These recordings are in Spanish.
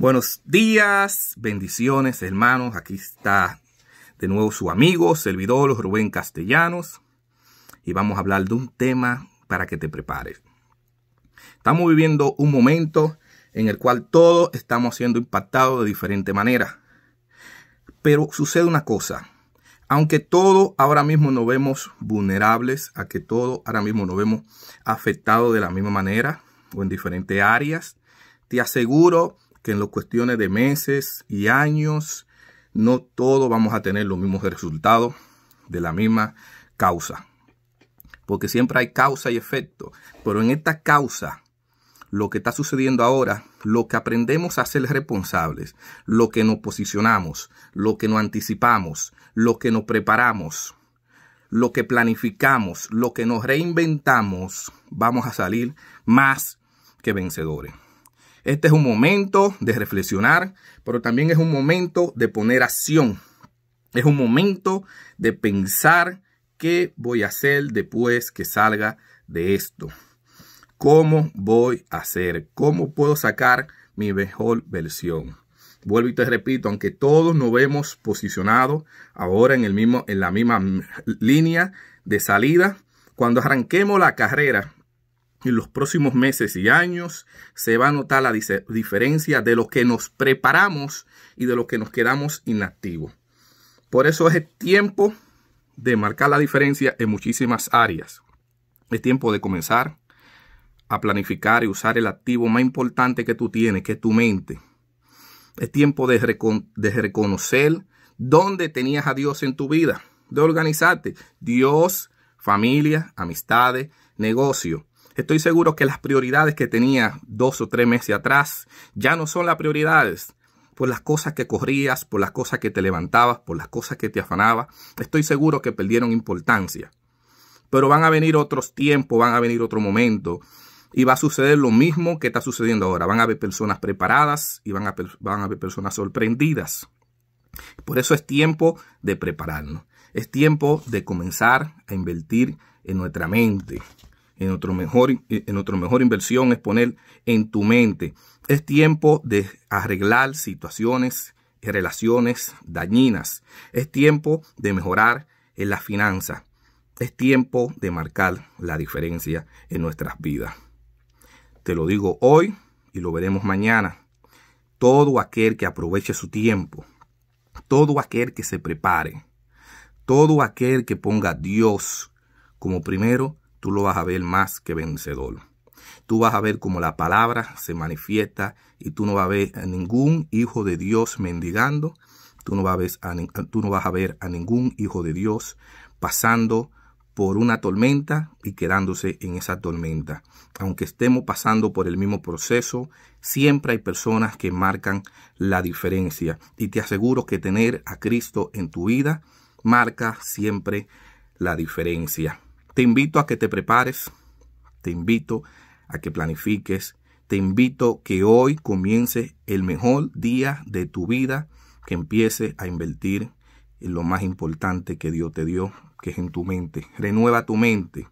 Buenos días, bendiciones hermanos. Aquí está de nuevo su amigo, servidor Rubén Castellanos. Y vamos a hablar de un tema para que te prepares. Estamos viviendo un momento en el cual todos estamos siendo impactados de diferente manera. Pero sucede una cosa. Aunque todos ahora mismo nos vemos vulnerables, a que todos ahora mismo nos vemos afectados de la misma manera o en diferentes áreas, te aseguro que en las cuestiones de meses y años no todos vamos a tener los mismos resultados de la misma causa. Porque siempre hay causa y efecto. Pero en esta causa, lo que está sucediendo ahora, lo que aprendemos a ser responsables, lo que nos posicionamos, lo que nos anticipamos, lo que nos preparamos, lo que planificamos, lo que nos reinventamos, vamos a salir más que vencedores. Este es un momento de reflexionar, pero también es un momento de poner acción. Es un momento de pensar qué voy a hacer después que salga de esto. ¿Cómo voy a hacer? ¿Cómo puedo sacar mi mejor versión? Vuelvo y te repito, aunque todos nos vemos posicionados ahora en, el mismo, en la misma línea de salida, cuando arranquemos la carrera, en los próximos meses y años se va a notar la diferencia de lo que nos preparamos y de lo que nos quedamos inactivos. Por eso es tiempo de marcar la diferencia en muchísimas áreas. Es tiempo de comenzar a planificar y usar el activo más importante que tú tienes, que es tu mente. Es tiempo de, de reconocer dónde tenías a Dios en tu vida, de organizarte. Dios, familia, amistades, negocio Estoy seguro que las prioridades que tenía dos o tres meses atrás ya no son las prioridades. Por las cosas que corrías, por las cosas que te levantabas, por las cosas que te afanabas, estoy seguro que perdieron importancia. Pero van a venir otros tiempos, van a venir otro momento y va a suceder lo mismo que está sucediendo ahora. Van a haber personas preparadas y van a, van a haber personas sorprendidas. Por eso es tiempo de prepararnos. Es tiempo de comenzar a invertir en nuestra mente en nuestra mejor, en mejor inversión es poner en tu mente. Es tiempo de arreglar situaciones, y relaciones dañinas. Es tiempo de mejorar en la finanzas. Es tiempo de marcar la diferencia en nuestras vidas. Te lo digo hoy y lo veremos mañana. Todo aquel que aproveche su tiempo, todo aquel que se prepare, todo aquel que ponga a Dios como primero tú lo vas a ver más que vencedor. Tú vas a ver cómo la palabra se manifiesta y tú no vas a ver a ningún hijo de Dios mendigando. Tú no, vas a ver a, tú no vas a ver a ningún hijo de Dios pasando por una tormenta y quedándose en esa tormenta. Aunque estemos pasando por el mismo proceso, siempre hay personas que marcan la diferencia. Y te aseguro que tener a Cristo en tu vida marca siempre la diferencia. Te invito a que te prepares, te invito a que planifiques, te invito que hoy comience el mejor día de tu vida, que empiece a invertir en lo más importante que Dios te dio, que es en tu mente. Renueva tu mente,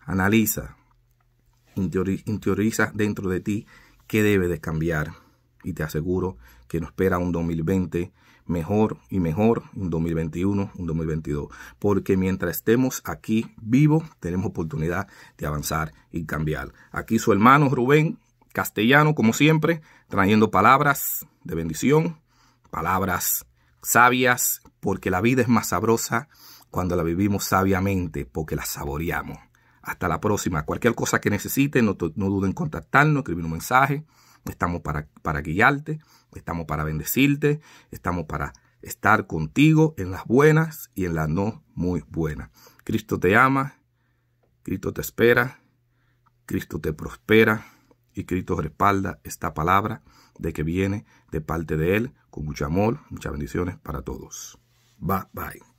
analiza, interioriza dentro de ti qué debe de cambiar y te aseguro que nos espera un 2020 mejor y mejor, un 2021, un 2022. Porque mientras estemos aquí vivos, tenemos oportunidad de avanzar y cambiar. Aquí su hermano Rubén Castellano, como siempre, trayendo palabras de bendición, palabras sabias, porque la vida es más sabrosa cuando la vivimos sabiamente, porque la saboreamos. Hasta la próxima. Cualquier cosa que necesiten, no, duden en contactarnos, escribir un mensaje estamos para, guiarte, estamos para bendecirte, estamos para estar contigo en las buenas y en las no muy buenas. Cristo te ama, Cristo te espera, Cristo te prospera y Cristo respalda esta palabra de que viene de parte de Él con mucho amor, muchas bendiciones para todos. Bye bye.